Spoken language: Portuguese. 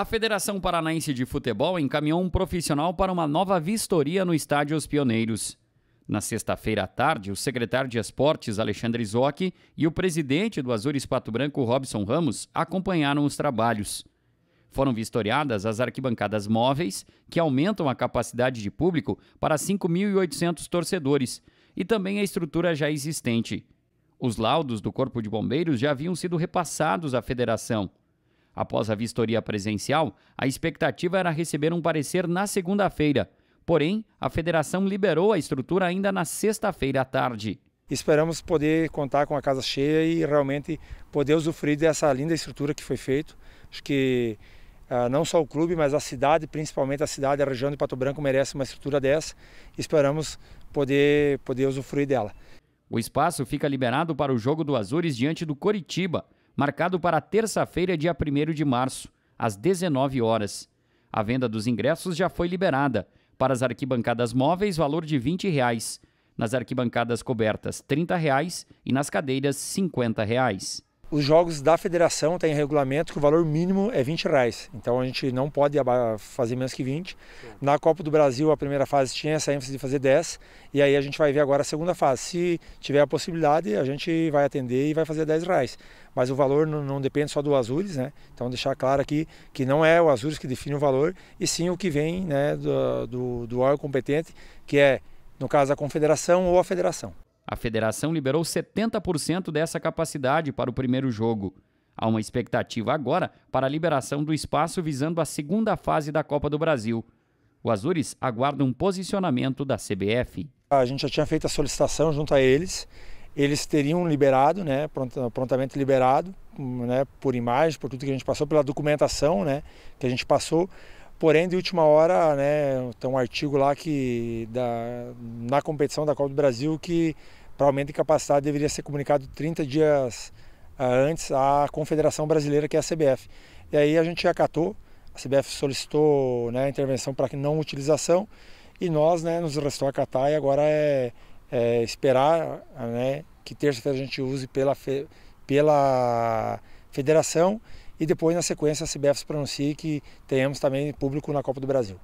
A Federação Paranaense de Futebol encaminhou um profissional para uma nova vistoria no Estádio Os Pioneiros. Na sexta-feira à tarde, o secretário de Esportes, Alexandre Zocchi, e o presidente do Azures Pato Branco, Robson Ramos, acompanharam os trabalhos. Foram vistoriadas as arquibancadas móveis, que aumentam a capacidade de público para 5.800 torcedores, e também a estrutura já existente. Os laudos do Corpo de Bombeiros já haviam sido repassados à federação. Após a vistoria presencial, a expectativa era receber um parecer na segunda-feira. Porém, a federação liberou a estrutura ainda na sexta-feira à tarde. Esperamos poder contar com a casa cheia e realmente poder usufruir dessa linda estrutura que foi feita. Acho que ah, não só o clube, mas a cidade, principalmente a cidade, a região de Pato Branco merece uma estrutura dessa. Esperamos poder, poder usufruir dela. O espaço fica liberado para o jogo do Azures diante do Coritiba marcado para terça-feira, dia 1 de março, às 19 horas. A venda dos ingressos já foi liberada. Para as arquibancadas móveis, valor de R$ 20. Reais. Nas arquibancadas cobertas, R$ 30 reais, e nas cadeiras, R$ 50. Reais os jogos da federação têm regulamento que o valor mínimo é 20 reais. Então a gente não pode fazer menos que 20. Na Copa do Brasil, a primeira fase tinha essa ênfase de fazer 10. E aí a gente vai ver agora a segunda fase. Se tiver a possibilidade, a gente vai atender e vai fazer 10 reais. Mas o valor não, não depende só do Azures, né? Então deixar claro aqui que não é o Azures que define o valor, e sim o que vem né, do, do, do órgão competente, que é, no caso, a confederação ou a federação. A federação liberou 70% dessa capacidade para o primeiro jogo. Há uma expectativa agora para a liberação do espaço visando a segunda fase da Copa do Brasil. O Azures aguarda um posicionamento da CBF. A gente já tinha feito a solicitação junto a eles. Eles teriam liberado, né, prontamente liberado, né, por imagem, por tudo que a gente passou, pela documentação né, que a gente passou. Porém, de última hora, né, tem um artigo lá que da, na competição da Copa do Brasil que para aumento de capacidade deveria ser comunicado 30 dias ah, antes à Confederação Brasileira, que é a CBF. E aí a gente acatou, a CBF solicitou né, intervenção para não utilização e nós né, nos restou acatar e agora é, é esperar né, que terça-feira a gente use pela, fe, pela federação e depois na sequência a CBF se pronuncie que tenhamos também público na Copa do Brasil.